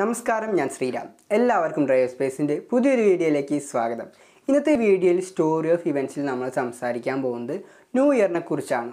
നമസ്കാരം ഞാൻ ശ്രീരാം എല്ലാവർക്കും ഡ്രൈവ് സ്പേസിൻ്റെ പുതിയൊരു വീഡിയോയിലേക്ക് സ്വാഗതം ഇന്നത്തെ വീഡിയോയിൽ സ്റ്റോറി ഓഫ് ഇവൻസിൽ നമ്മൾ സംസാരിക്കാൻ പോകുന്നത് ന്യൂ ഇയറിനെ കുറിച്ചാണ്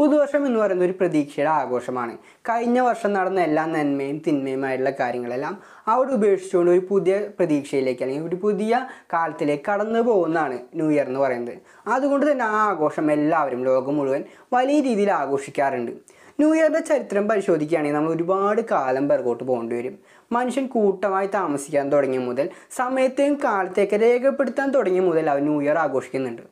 പുതുവർഷം എന്ന് പറയുന്നത് ഒരു പ്രതീക്ഷയുടെ ആഘോഷമാണ് കഴിഞ്ഞ വർഷം നടന്ന എല്ലാ നന്മയും തിന്മയുമായിട്ടുള്ള കാര്യങ്ങളെല്ലാം അവിടെ ഉപേക്ഷിച്ചുകൊണ്ട് ഒരു പുതിയ പ്രതീക്ഷയിലേക്ക് അല്ലെങ്കിൽ ഒരു പുതിയ കാലത്തിലേക്ക് കടന്നു പോകുന്നതാണ് ന്യൂ ഇയർ എന്ന് പറയുന്നത് അതുകൊണ്ട് തന്നെ ആ ആഘോഷം എല്ലാവരും ലോകം മുഴുവൻ വലിയ രീതിയിൽ ആഘോഷിക്കാറുണ്ട് ന്യൂ ഇയറിൻ്റെ ചരിത്രം പരിശോധിക്കുകയാണെങ്കിൽ നമ്മൾ ഒരുപാട് കാലം പിറകോട്ട് പോകേണ്ടി വരും മനുഷ്യൻ കൂട്ടമായി താമസിക്കാൻ തുടങ്ങിയ മുതൽ സമയത്തെയും കാലത്തെയൊക്കെ രേഖപ്പെടുത്താൻ തുടങ്ങിയ മുതൽ അവർ ന്യൂ ഇയർ ആഘോഷിക്കുന്നുണ്ട്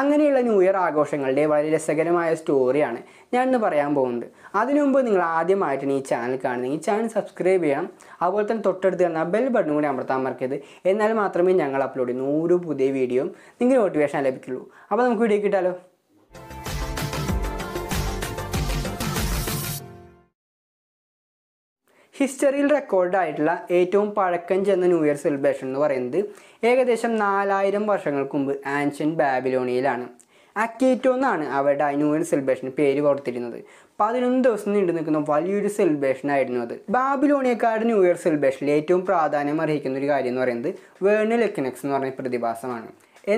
അങ്ങനെയുള്ള ന്യൂ ഇയർ ആഘോഷങ്ങളുടെ വളരെ രസകരമായ സ്റ്റോറിയാണ് ഞാൻ ഇന്ന് പറയാൻ പോകുന്നത് അതിനു മുമ്പ് നിങ്ങൾ ആദ്യമായിട്ടാണ് ഈ ചാനൽ കാണുന്നത് ഈ ചാനൽ സബ്സ്ക്രൈബ് ചെയ്യണം അതുപോലെ തന്നെ തൊട്ടടുത്ത് തന്ന ബെൽ ബട്ടൺ കൂടി അമർത്താൻ മറക്കരുത് എന്നാൽ മാത്രമേ ഞങ്ങൾ അപ്ലോഡ് ചെയ്യുന്ന ഓരോ പുതിയ വീഡിയോയും നിങ്ങൾക്ക് നോട്ടിഫിക്കേഷൻ ലഭിക്കുള്ളൂ അപ്പോൾ നമുക്ക് വീഡിയോ കിട്ടാലോ ഹിസ്റ്ററിയിൽ റെക്കോർഡായിട്ടുള്ള ഏറ്റവും പഴക്കം ചെന്ന ന്യൂ ഇയർ സെലിബ്രേഷൻ എന്ന് പറയുന്നത് ഏകദേശം നാലായിരം വർഷങ്ങൾക്ക് മുമ്പ് ആൻഷ്യൻ ബാബിലോണിയയിലാണ് അക്കേറ്റോ എന്നാണ് അവരുടെ ന്യൂ ഇയർ സെലിബ്രേഷൻ പേര് കൊടുത്തിരുന്നത് പതിനൊന്ന് ദിവസം നീണ്ടു നിൽക്കുന്ന വലിയൊരു സെലിബ്രേഷൻ ആയിരുന്നു അത് ബാബിലോണിയക്കാരുടെ ന്യൂ ഇയർ സെലിബ്രേഷനിൽ ഏറ്റവും പ്രാധാന്യം അർഹിക്കുന്ന ഒരു കാര്യം എന്ന് പറയുന്നത് വേണൽ എക്കനക്സ് എന്ന് പറഞ്ഞ പ്രതിഭാസമാണ്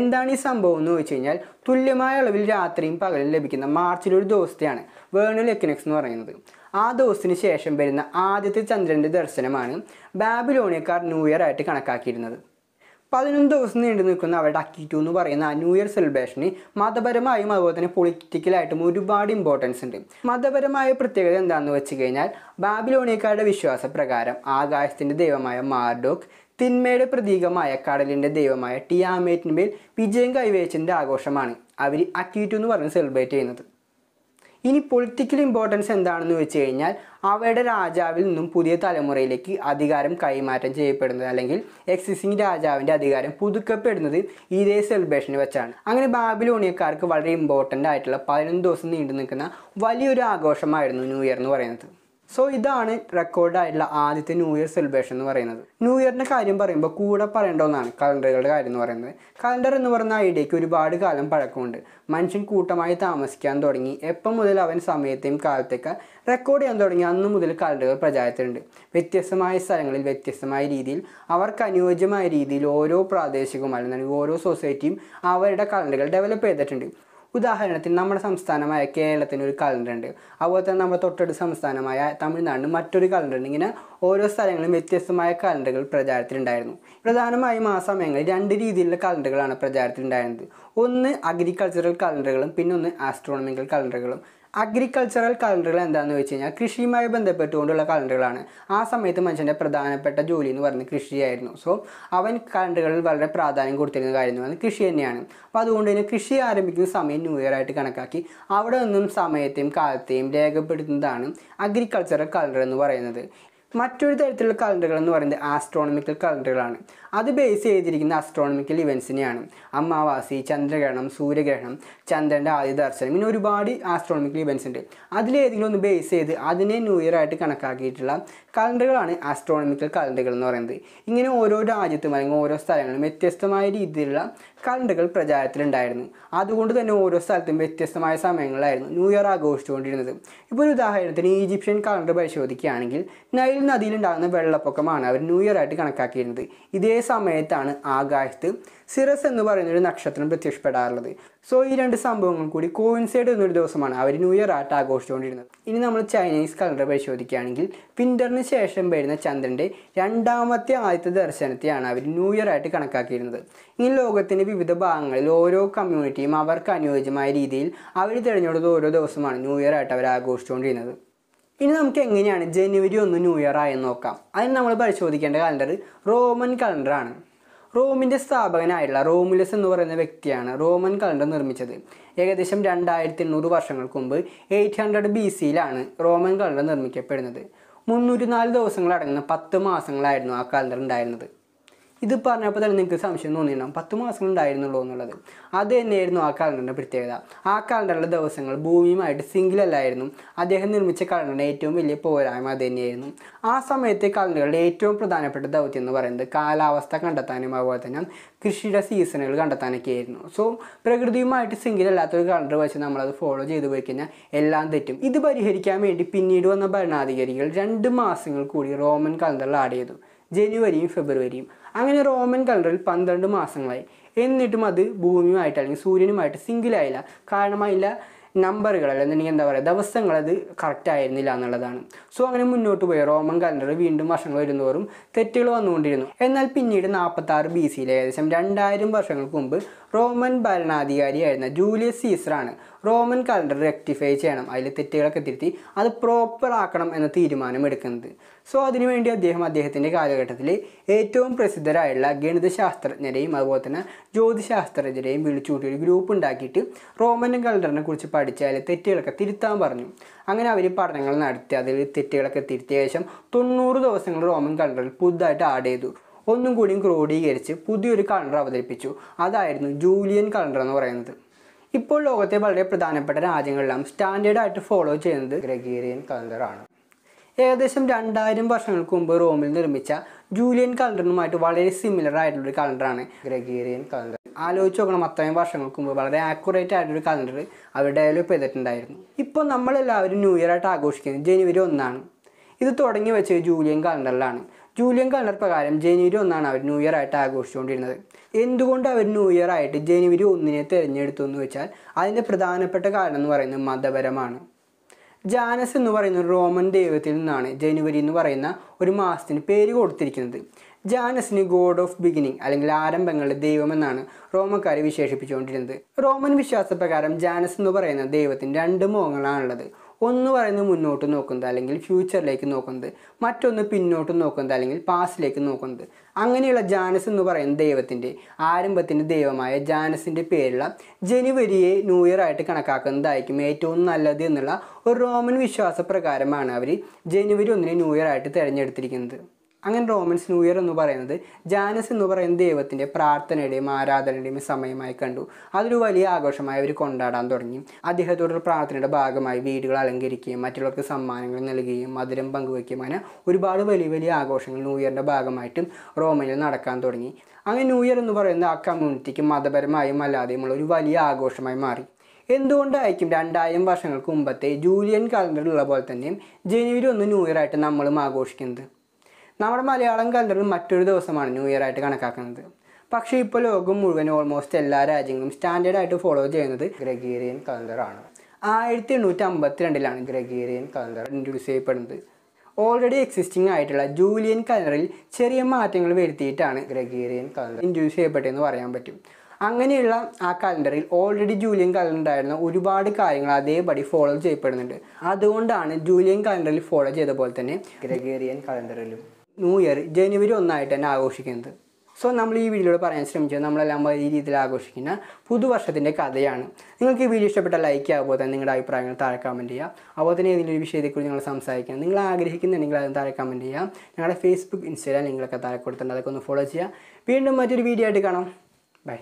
എന്താണ് ഈ സംഭവം എന്ന് വെച്ച് കഴിഞ്ഞാൽ തുല്യമായ അളവിൽ രാത്രിയും പകലും ലഭിക്കുന്ന മാർച്ചിലൊരു ദിവസത്തെയാണ് വേണൽ എക്കനക്സ് എന്ന് പറയുന്നത് ആ ദിവസത്തിന് ശേഷം വരുന്ന ആദ്യത്തെ ചന്ദ്രൻ്റെ ദർശനമാണ് ബാബിലോണിയക്കാർ ന്യൂ ഇയർ ആയിട്ട് കണക്കാക്കിയിരുന്നത് പതിനൊന്ന് ദിവസം നീണ്ടു നിൽക്കുന്ന അവരുടെ അക്കിറ്റു എന്ന് പറയുന്ന ആ ന്യൂ ഇയർ സെലിബ്രേഷന് മതപരമായും അതുപോലെ തന്നെ പൊളിറ്റിക്കലായിട്ടും ഒരുപാട് ഇമ്പോർട്ടൻസ് ഉണ്ട് മതപരമായ പ്രത്യേകത എന്താണെന്ന് വെച്ച് കഴിഞ്ഞാൽ ബാബിലോണിയക്കാരുടെ വിശ്വാസപ്രകാരം ആകാശത്തിൻ്റെ ദൈവമായ മാർഡോക്ക് തിന്മയുടെ പ്രതീകമായ കടലിൻ്റെ ദൈവമായ ടിയാമേറ്റിന് മേൽ വിജയം കൈവരിച്ചതിൻ്റെ ആഘോഷമാണ് അവർ അക്കിറ്റു എന്ന് പറഞ്ഞ് സെലിബ്രേറ്റ് ചെയ്യുന്നത് ഇനി പൊളിറ്റിക്കൽ ഇമ്പോർട്ടൻസ് എന്താണെന്ന് വെച്ച് കഴിഞ്ഞാൽ അവരുടെ രാജാവിൽ നിന്നും പുതിയ തലമുറയിലേക്ക് അധികാരം കൈമാറ്റം ചെയ്യപ്പെടുന്നത് അല്ലെങ്കിൽ എക്സിസ്റ്റിംഗ് രാജാവിൻ്റെ അധികാരം പുതുക്കപ്പെടുന്നത് ഇതേ സെലിബ്രേഷന് വെച്ചാണ് അങ്ങനെ ബാബിലോണിയക്കാർക്ക് വളരെ ഇമ്പോർട്ടൻ്റ് ആയിട്ടുള്ള പതിനൊന്ന് ദിവസം നീണ്ടു നിൽക്കുന്ന വലിയൊരു ആഘോഷമായിരുന്നു ന്യൂ ഇയർ എന്ന് പറയുന്നത് സോ ഇതാണ് റെക്കോർഡായിട്ടുള്ള ആദ്യത്തെ ന്യൂ ഇയർ സെലിബ്രേഷൻ എന്ന് പറയുന്നത് ന്യൂ ഇയറിൻ്റെ കാര്യം പറയുമ്പോൾ കൂടെ പറയേണ്ട ഒന്നാണ് കലണ്ടറുകളുടെ കാര്യം എന്ന് പറയുന്നത് കലണ്ടർ എന്ന് പറയുന്ന ഐഡിയയ്ക്ക് ഒരുപാട് കാലം പഴക്കമുണ്ട് മനുഷ്യൻ കൂട്ടമായി താമസിക്കാൻ തുടങ്ങി എപ്പം മുതൽ അവൻ സമയത്തെയും കാലത്തേക്ക് റെക്കോർഡ് ചെയ്യാൻ തുടങ്ങി അന്ന് മുതൽ കലണ്ടറുകൾ പ്രചാരത്തിലുണ്ട് വ്യത്യസ്തമായ സ്ഥലങ്ങളിൽ വ്യത്യസ്തമായ രീതിയിൽ അവർക്ക് അനുയോജ്യമായ രീതിയിൽ ഓരോ പ്രാദേശികവും അല്ലെങ്കിൽ ഓരോ സൊസൈറ്റിയും അവരുടെ കലണ്ടറുകൾ ഡെവലപ്പ് ചെയ്തിട്ടുണ്ട് ഉദാഹരണത്തിന് നമ്മുടെ സംസ്ഥാനമായ കേരളത്തിന് ഒരു കലണ്ടർ ഉണ്ട് അതുപോലെ തന്നെ നമ്മുടെ തൊട്ടടുത്ത സംസ്ഥാനമായ തമിഴ്നാടിന് മറ്റൊരു കലണ്ടർ ഉണ്ട് ഇങ്ങനെ ഓരോ സ്ഥലങ്ങളിലും വ്യത്യസ്തമായ കലണ്ടറുകൾ പ്രചാരത്തിലുണ്ടായിരുന്നു പ്രധാനമായും ആ സമയങ്ങളിൽ രണ്ട് രീതിയിലുള്ള കലണ്ടറുകളാണ് പ്രചാരത്തിലുണ്ടായിരുന്നത് ഒന്ന് അഗ്രികൾച്ചറൽ കലണ്ടറുകളും പിന്നെ ഒന്ന് ആസ്ട്രോണമിക്കൽ കലണ്ടറുകളും അഗ്രികൾച്ചറൽ കലണ്ടറുകൾ എന്താണെന്ന് വെച്ച് കഴിഞ്ഞാൽ കൃഷിയുമായി ബന്ധപ്പെട്ടുകൊണ്ടുള്ള കലണ്ടറുകളാണ് ആ സമയത്ത് മനുഷ്യൻ്റെ പ്രധാനപ്പെട്ട ജോലി എന്ന് പറയുന്നത് കൃഷിയായിരുന്നു സോ അവൻ കലണ്ടറുകളിൽ വളരെ പ്രാധാന്യം കൊടുത്തിരുന്ന കാര്യം എന്ന് കൃഷി തന്നെയാണ് അപ്പോൾ അതുകൊണ്ട് തന്നെ കൃഷി ആരംഭിക്കുന്ന സമയം ന്യൂ ഇയർ ആയിട്ട് കണക്കാക്കി അവിടെ നിന്നും സമയത്തെയും കാലത്തെയും രേഖപ്പെടുത്തുന്നതാണ് അഗ്രികൾച്ചറൽ കലണ്ടർ എന്ന് പറയുന്നത് മറ്റൊരു തരത്തിലുള്ള കലണ്ടറുകൾ എന്ന് പറയുന്നത് ആസ്ട്രോണമിക്കൽ കലണ്ടറുകളാണ് അത് ബേസ് ചെയ്തിരിക്കുന്ന അസ്ട്രോണമിക്കൽ ഇവൻസിനെയാണ് അമാവാസി ചന്ദ്രഗ്രഹണം സൂര്യഗ്രഹണം ചന്ദ്രൻ്റെ ആദ്യ ദർശനം ഇങ്ങനെ ഒരുപാട് ആസ്ട്രോണമിക്കൽ ഇവൻസ് ഉണ്ട് അതിലേതെങ്കിലും ഒന്ന് ബേസ് ചെയ്ത് അതിനെ ന്യൂ ഇയർ ആയിട്ട് കണക്കാക്കിയിട്ടുള്ള കലണ്ടറുകളാണ് ആസ്ട്രോണമിക്കൽ കലണ്ടറുകൾ എന്ന് പറയുന്നത് ഇങ്ങനെ ഓരോ രാജ്യത്തും അല്ലെങ്കിൽ ഓരോ സ്ഥലങ്ങളിലും വ്യത്യസ്തമായ രീതിയിലുള്ള കലണ്ടറുകൾ പ്രചാരത്തിലുണ്ടായിരുന്നു അതുകൊണ്ട് തന്നെ ഓരോ സ്ഥലത്തും വ്യത്യസ്തമായ സമയങ്ങളായിരുന്നു ന്യൂ ഇയർ ആഘോഷിച്ചുകൊണ്ടിരുന്നത് ഇപ്പോൾ ഒരു ഉദാഹരണത്തിന് ഈജിപ്ഷ്യൻ കലണ്ടർ പരിശോധിക്കുകയാണെങ്കിൽ നൈൽ നദിയിലുണ്ടാകുന്ന വെള്ളപ്പൊക്കമാണ് അവർ ന്യൂ ഇയർ ആയിട്ട് കണക്കാക്കിയിരുന്നത് ഇതേ സമയത്താണ് ആകാശത്ത് സിറസ് എന്ന് പറയുന്ന ഒരു നക്ഷത്രം പ്രത്യക്ഷപ്പെടാറുള്ളത് സോ ഈ രണ്ട് സംഭവങ്ങൾ കൂടി കോയിൻസൈഡ് എന്നൊരു ദിവസമാണ് അവർ ന്യൂ ഇയർ ആയിട്ട് ആഘോഷിച്ചുകൊണ്ടിരുന്നത് ഇനി നമ്മൾ ചൈനീസ് കലണ്ടർ പരിശോധിക്കുകയാണെങ്കിൽ പിന്ററിന് ശേഷം വരുന്ന ചന്ദ്രൻ്റെ രണ്ടാമത്തെ ആദ്യത്തെ ദർശനത്തെയാണ് അവർ ന്യൂ ഇയർ ആയിട്ട് കണക്കാക്കിയിരുന്നത് ഇനി ലോകത്തിൻ്റെ വിവിധ ഭാഗങ്ങളിൽ ഓരോ കമ്മ്യൂണിറ്റിയും അവർക്ക് അനുയോജ്യമായ രീതിയിൽ അവർ തിരഞ്ഞെടുത്ത ഓരോ ദിവസമാണ് ന്യൂ ഇയർ ആയിട്ട് അവർ ആഘോഷിച്ചുകൊണ്ടിരുന്നത് ഇനി നമുക്ക് എങ്ങനെയാണ് ജനുവരി ഒന്ന് ന്യൂ ഇയർ ആയെന്ന് നോക്കാം അതിന് നമ്മൾ പരിശോധിക്കേണ്ട കലണ്ടർ റോമൻ കലണ്ടറാണ് റോമിൻ്റെ സ്ഥാപകനായിട്ടുള്ള റോമുലസ് എന്ന് പറയുന്ന വ്യക്തിയാണ് റോമൻ കലണ്ടർ നിർമ്മിച്ചത് ഏകദേശം രണ്ടായിരത്തി എണ്ണൂറ് വർഷങ്ങൾക്ക് മുമ്പ് എയ്റ്റ് ഹൺഡ്രഡ് ബി സിയിലാണ് റോമൻ കലണ്ടർ നിർമ്മിക്കപ്പെടുന്നത് മുന്നൂറ്റി നാല് ദിവസങ്ങളടങ്ങുന്ന പത്ത് മാസങ്ങളായിരുന്നു ആ കലണ്ടർ ഉണ്ടായിരുന്നത് ഇത് പറഞ്ഞപ്പോൾ തന്നെ നിങ്ങൾക്ക് സംശയം തോന്നിയിട്ടുണ്ടാകും പത്ത് ഉണ്ടായിരുന്നുള്ളൂ എന്നുള്ളത് അത് തന്നെയായിരുന്നു ആ കാലണ്ടറിൻ്റെ പ്രത്യേകത ആ കാലണ്ടറിലെ ദിവസങ്ങൾ ഭൂമിയുമായിട്ട് സിംഗിളല്ലായിരുന്നു അദ്ദേഹം നിർമ്മിച്ച കാലണ്ടറിൻ്റെ ഏറ്റവും വലിയ പോരായ്മ അത് തന്നെയായിരുന്നു ആ സമയത്തെ കാലണ്ടറുകളുടെ ഏറ്റവും പ്രധാനപ്പെട്ട ദൗത്യം എന്ന് പറയുന്നത് കാലാവസ്ഥ കണ്ടെത്താനും അതുപോലെ തന്നെ കൃഷിയുടെ സീസണുകൾ കണ്ടെത്താനൊക്കെ ആയിരുന്നു സോ പ്രകൃതിയുമായിട്ട് ഒരു കാലണ്ടർ വെച്ച് നമ്മളത് ഫോളോ ചെയ്തു പോയി കഴിഞ്ഞാൽ എല്ലാം തെറ്റും ഇത് പരിഹരിക്കാൻ വേണ്ടി പിന്നീട് വന്ന ഭരണാധികാരികൾ രണ്ട് മാസങ്ങൾ കൂടി റോമൻ കാലണ്ടറിൽ ആഡ് ചെയ്തു ജനുവരിയും ഫെബ്രുവരിയും അങ്ങനെ റോമൻ കലണ്ടറിൽ പന്ത്രണ്ട് മാസങ്ങളായി എന്നിട്ടും അത് ഭൂമിയുമായിട്ട് അല്ലെങ്കിൽ സൂര്യനുമായിട്ട് കാരണം കാരണമായില്ല നമ്പറുകൾ അല്ലെന്നുണ്ടെങ്കിൽ എന്താ പറയുക ദിവസങ്ങൾ അത് കറക്റ്റ് ആയിരുന്നില്ല എന്നുള്ളതാണ് സോ അങ്ങനെ മുന്നോട്ട് പോയി റോമൻ കലണ്ടർ വീണ്ടും വർഷങ്ങൾ വരുന്നതോറും തെറ്റുകൾ വന്നുകൊണ്ടിരുന്നു എന്നാൽ പിന്നീട് നാൽപ്പത്തി ആറ് ബി സിയിൽ ഏകദേശം രണ്ടായിരം വർഷങ്ങൾക്ക് മുമ്പ് റോമൻ ഭരണാധികാരിയായിരുന്ന ജൂലിയസ് സീസറാണ് റോമൻ കലണ്ടർ റെക്ടിഫൈ ചെയ്യണം അതിൽ തെറ്റുകളൊക്കെ തിരുത്തി അത് പ്രോപ്പർ ആക്കണം എന്ന തീരുമാനം എടുക്കുന്നത് സോ അതിനുവേണ്ടി അദ്ദേഹം അദ്ദേഹത്തിൻ്റെ കാലഘട്ടത്തിൽ ഏറ്റവും പ്രസിദ്ധരായുള്ള ഗണിതശാസ്ത്രജ്ഞരെയും അതുപോലെ തന്നെ ജ്യോതിശാസ്ത്രജ്ഞരെയും വിളിച്ചുകൂട്ടി ഒരു ഗ്രൂപ്പ് ഉണ്ടാക്കിയിട്ട് റോമൻ കലണ്ടറിനെ കുറിച്ച് പഠിച്ച് അതിലെ തെറ്റുകളൊക്കെ തിരുത്താൻ പറഞ്ഞു അങ്ങനെ അവർ പഠനങ്ങൾ നടത്തി അതിൽ തെറ്റുകളൊക്കെ തിരുത്തിയ ശേഷം തൊണ്ണൂറ് ദിവസങ്ങൾ റോമൻ കലണ്ടറിൽ പുതുതായിട്ട് ആഡ് ചെയ്തു ഒന്നും കൂടിയും ക്രോഡീകരിച്ച് പുതിയൊരു കലണ്ടർ അവതരിപ്പിച്ചു അതായിരുന്നു ജൂലിയൻ കലണ്ടർ എന്ന് പറയുന്നത് ഇപ്പോൾ ലോകത്തെ വളരെ പ്രധാനപ്പെട്ട രാജ്യങ്ങളെല്ലാം സ്റ്റാൻഡേർഡായിട്ട് ഫോളോ ചെയ്യുന്നത് ഗ്രഗീരിയൻ കലണ്ടറാണ് ഏകദേശം രണ്ടായിരം വർഷങ്ങൾക്ക് മുമ്പ് റോമിൽ നിർമ്മിച്ച ജൂലിയൻ കലണ്ടറിനുമായിട്ട് വളരെ സിമിലർ ആയിട്ടുള്ളൊരു കലണ്ടറാണ് ഗ്രഗീരിയൻ കലണ്ടർ ആലോചിച്ച് നോക്കണം അത്രയും വർഷങ്ങൾക്ക് മുമ്പ് വളരെ ആക്യുറേറ്റ് ആയിട്ടൊരു കലണ്ടർ അവർ ഡെവലപ്പ് ചെയ്തിട്ടുണ്ടായിരുന്നു ഇപ്പോൾ നമ്മളെല്ലാവരും ന്യൂ ഇയർ ആയിട്ട് ആഘോഷിക്കുന്നത് ജനുവരി ഒന്നാണ് ഇത് തുടങ്ങി വെച്ചത് ജൂലിയൻ കലണ്ടറിലാണ് ജൂലിയൻ കലണ്ടർ പ്രകാരം ജനുവരി ഒന്നാണ് അവർ ന്യൂ ഇയർ ആയിട്ട് ആഘോഷിച്ചുകൊണ്ടിരുന്നത് എന്തുകൊണ്ട് അവർ ന്യൂ ഇയർ ആയിട്ട് ജനുവരി ഒന്നിനെ തിരഞ്ഞെടുത്തു എന്ന് വെച്ചാൽ അതിൻ്റെ പ്രധാനപ്പെട്ട കാരണം എന്ന് പറയുന്നത് മതപരമാണ് ജാനസ് എന്ന് പറയുന്ന റോമൻ ദൈവത്തിൽ നിന്നാണ് ജനുവരി എന്ന് പറയുന്ന ഒരു മാസത്തിന് പേര് കൊടുത്തിരിക്കുന്നത് ജാനസിന് ഗോഡ് ഓഫ് ബിഗിനിങ് അല്ലെങ്കിൽ ആരംഭങ്ങളുടെ ദൈവം എന്നാണ് റോമക്കാരെ വിശേഷിപ്പിച്ചുകൊണ്ടിരുന്നത് റോമൻ വിശ്വാസപ്രകാരം ജാനസ് എന്ന് പറയുന്ന ദൈവത്തിന് രണ്ട് മുഖങ്ങളാണുള്ളത് ഒന്ന് പറയുന്നത് മുന്നോട്ട് നോക്കുന്നത് അല്ലെങ്കിൽ ഫ്യൂച്ചറിലേക്ക് നോക്കുന്നത് മറ്റൊന്ന് പിന്നോട്ട് നോക്കുന്നത് അല്ലെങ്കിൽ പാസ്റ്റിലേക്ക് നോക്കുന്നത് അങ്ങനെയുള്ള ജാനസ് എന്ന് പറയുന്ന ദൈവത്തിൻ്റെ ആരംഭത്തിൻ്റെ ദൈവമായ ജാനസിൻ്റെ പേരുള്ള ജനുവരിയെ ന്യൂ ഇയർ ആയിട്ട് കണക്കാക്കുന്നതായിരിക്കും ഏറ്റവും നല്ലത് എന്നുള്ള ഒരു റോമൻ വിശ്വാസപ്രകാരമാണ് അവർ ജനുവരി ഒന്നിനെ ന്യൂ ഇയർ ആയിട്ട് തിരഞ്ഞെടുത്തിരിക്കുന്നത് അങ്ങനെ റോമൻസ് ന്യൂ ഇയർ എന്ന് പറയുന്നത് ജാനസ് എന്ന് പറയുന്ന ദൈവത്തിൻ്റെ പ്രാർത്ഥനയുടെയും ആരാധനയുടെയും സമയമായി കണ്ടു അതൊരു വലിയ ആഘോഷമായി അവർ കൊണ്ടാടാൻ തുടങ്ങി അദ്ദേഹത്തോടൊരു പ്രാർത്ഥനയുടെ ഭാഗമായി വീടുകൾ അലങ്കരിക്കുകയും മറ്റുള്ളവർക്ക് സമ്മാനങ്ങൾ നൽകുകയും മധുരം പങ്കുവയ്ക്കുകയും അങ്ങനെ ഒരുപാട് വലിയ വലിയ ആഘോഷങ്ങൾ ന്യൂ ഇയറിൻ്റെ ഭാഗമായിട്ടും റോമനിൽ നടക്കാൻ തുടങ്ങി അങ്ങനെ ന്യൂ ഇയർ എന്ന് പറയുന്ന ആ കമ്മ്യൂണിറ്റിക്ക് മതപരമായും അല്ലാതെയുമുള്ള ഒരു വലിയ ആഘോഷമായി മാറി എന്തുകൊണ്ടായിരിക്കും രണ്ടായിരം വർഷങ്ങൾക്ക് മുമ്പത്തെ ജൂലിയൻ കലണ്ടറിലുള്ള പോലെ തന്നെ ജനുവരി ഒന്ന് ന്യൂ ഇയർ ആയിട്ട് നമ്മളും ആഘോഷിക്കുന്നത് നമ്മുടെ മലയാളം കലണ്ടറിൽ മറ്റൊരു ദിവസമാണ് ന്യൂ ഇയർ ആയിട്ട് കണക്കാക്കുന്നത് പക്ഷേ ഇപ്പോൾ ലോകം മുഴുവൻ ഓൾമോസ്റ്റ് എല്ലാ രാജ്യങ്ങളും സ്റ്റാൻഡേർഡ് ആയിട്ട് ഫോളോ ചെയ്യുന്നത് ഗ്രഗീരിയൻ കലണ്ടറാണ് ആയിരത്തി എണ്ണൂറ്റി അമ്പത്തി രണ്ടിലാണ് ഗ്രഗീരിയൻ കലണ്ടർ ഇൻട്രൊഡ്യൂസ് ചെയ്യപ്പെടുന്നത് ഓൾറെഡി എക്സിസ്റ്റിംഗ് ആയിട്ടുള്ള ജൂലിയൻ കലണ്ടറിൽ ചെറിയ മാറ്റങ്ങൾ വരുത്തിയിട്ടാണ് ഗ്രഗീരിയൻ കലണ്ടർ ഇൻട്രൊഡ്യൂസ് ചെയ്യപ്പെട്ടതെന്ന് പറയാൻ പറ്റും അങ്ങനെയുള്ള ആ കലണ്ടറിൽ ഓൾറെഡി ജൂലിയൻ കലണ്ടറായിരുന്ന ഒരുപാട് കാര്യങ്ങൾ അതേപടി ഫോളോ ചെയ്യപ്പെടുന്നുണ്ട് അതുകൊണ്ടാണ് ജൂലിയൻ കലണ്ടറിൽ ഫോളോ ചെയ്ത പോലെ തന്നെ ഗ്രഗേറിയൻ കലണ്ടറിലും ന്യൂ ഇയർ ജനുവരി ഒന്നായിട്ട് തന്നെ ആഘോഷിക്കുന്നത് സോ നമ്മൾ ഈ വീഡിയോയിൽ പറയാൻ ശ്രമിച്ചത് നമ്മളെല്ലാം ഈ രീതിയിൽ ആഘോഷിക്കുന്ന പുതുവർഷത്തിൻ്റെ കഥയാണ് നിങ്ങൾക്ക് ഈ വീഡിയോ ഇഷ്ടപ്പെട്ട ലൈക്ക് ആകുമ്പോൾ തന്നെ നിങ്ങളുടെ അഭിപ്രായങ്ങൾ താഴെ കമൻറ്റ് ചെയ്യാം അതുപോലെ തന്നെ ഏതെങ്കിലും ഒരു വിഷയത്തെക്കുറിച്ച് നിങ്ങൾ സംസാരിക്കാം നിങ്ങൾ ആഗ്രഹിക്കുന്നുണ്ടെങ്കിൽ അതും താഴെ കമൻറ്റ് ചെയ്യാം ഞങ്ങളുടെ ഫേസ്ബുക്ക് ഇൻസ്റ്റാഗ്രാം നിങ്ങളൊക്കെ താഴെ കൊടുത്തിട്ടുണ്ട് അതൊക്കെ ഒന്ന് ഫോളോ ചെയ്യുക വീണ്ടും മറ്റൊരു വീഡിയോ ആയിട്ട് കാണാം ബൈ